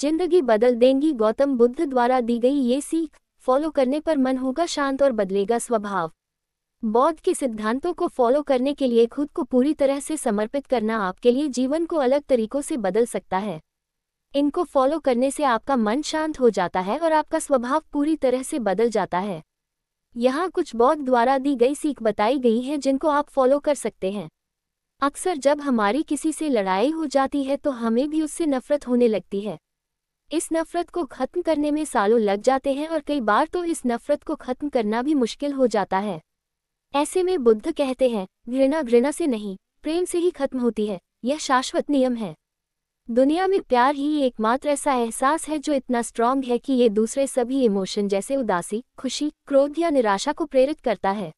जिंदगी बदल देंगी गौतम बुद्ध द्वारा दी गई ये सीख फॉलो करने पर मन होगा शांत और बदलेगा स्वभाव बौद्ध के सिद्धांतों को फॉलो करने के लिए खुद को पूरी तरह से समर्पित करना आपके लिए जीवन को अलग तरीकों से बदल सकता है इनको फॉलो करने से आपका मन शांत हो जाता है और आपका स्वभाव पूरी तरह से बदल जाता है यहाँ कुछ बौद्ध द्वारा दी गई सीख बताई गई है जिनको आप फॉलो कर सकते हैं अक्सर जब हमारी किसी से लड़ाई हो जाती है तो हमें भी उससे नफरत होने लगती है इस नफ़रत को ख़त्म करने में सालों लग जाते हैं और कई बार तो इस नफ़रत को ख़त्म करना भी मुश्किल हो जाता है ऐसे में बुद्ध कहते हैं घृणा घृणा से नहीं प्रेम से ही खत्म होती है यह शाश्वत नियम है दुनिया में प्यार ही एकमात्र ऐसा एहसास है जो इतना स्ट्रांग है कि ये दूसरे सभी इमोशन जैसे उदासी खुशी क्रोध या निराशा को प्रेरित करता है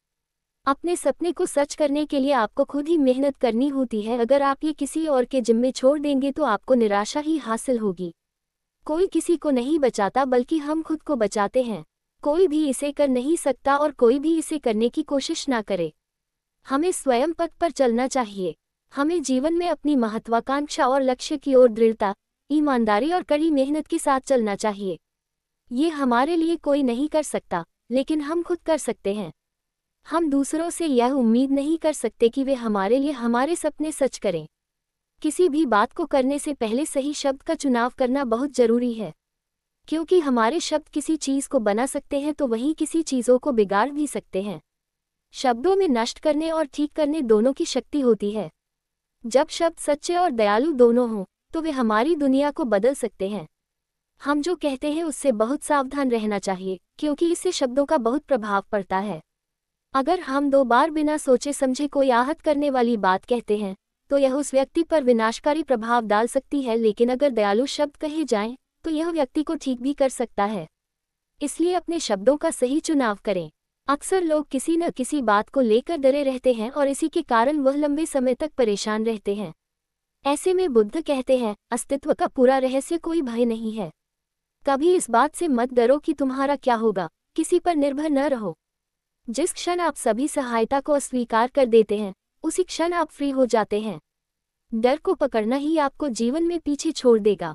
अपने सपने को सच करने के लिए आपको खुद ही मेहनत करनी होती है अगर आप ये किसी और के जिम्मे छोड़ देंगे तो आपको निराशा ही हासिल होगी कोई किसी को नहीं बचाता बल्कि हम खुद को बचाते हैं कोई भी इसे कर नहीं सकता और कोई भी इसे करने की कोशिश ना करे हमें स्वयं पथ पर चलना चाहिए हमें जीवन में अपनी महत्वाकांक्षा और लक्ष्य की ओर दृढ़ता ईमानदारी और कड़ी मेहनत के साथ चलना चाहिए ये हमारे लिए कोई नहीं कर सकता लेकिन हम खुद कर सकते हैं हम दूसरों से यह उम्मीद नहीं कर सकते कि वे हमारे लिए हमारे सपने सच करें किसी भी बात को करने से पहले सही शब्द का चुनाव करना बहुत जरूरी है क्योंकि हमारे शब्द किसी चीज़ को बना सकते हैं तो वही किसी चीज़ों को बिगाड़ भी सकते हैं शब्दों में नष्ट करने और ठीक करने दोनों की शक्ति होती है जब शब्द सच्चे और दयालु दोनों हों तो वे हमारी दुनिया को बदल सकते हैं हम जो कहते हैं उससे बहुत सावधान रहना चाहिए क्योंकि इससे शब्दों का बहुत प्रभाव पड़ता है अगर हम दो बार बिना सोचे समझे कोई आहत करने वाली बात कहते हैं तो यह उस व्यक्ति पर विनाशकारी प्रभाव डाल सकती है लेकिन अगर दयालु शब्द कहे जाएं तो यह व्यक्ति को ठीक भी कर सकता है इसलिए अपने शब्दों का सही चुनाव करें अक्सर लोग किसी न किसी बात को लेकर डरे रहते हैं और इसी के कारण वह लंबे समय तक परेशान रहते हैं ऐसे में बुद्ध कहते हैं अस्तित्व का पूरा रहस्य कोई भय नहीं है कभी इस बात से मत डरो कि तुम्हारा क्या होगा किसी पर निर्भर न रहो जिस क्षण आप सभी सहायता को अस्वीकार कर देते हैं उसी क्षण आप फ्री हो जाते हैं डर को पकड़ना ही आपको जीवन में पीछे छोड़ देगा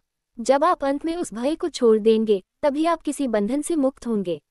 जब आप अंत में उस भय को छोड़ देंगे तभी आप किसी बंधन से मुक्त होंगे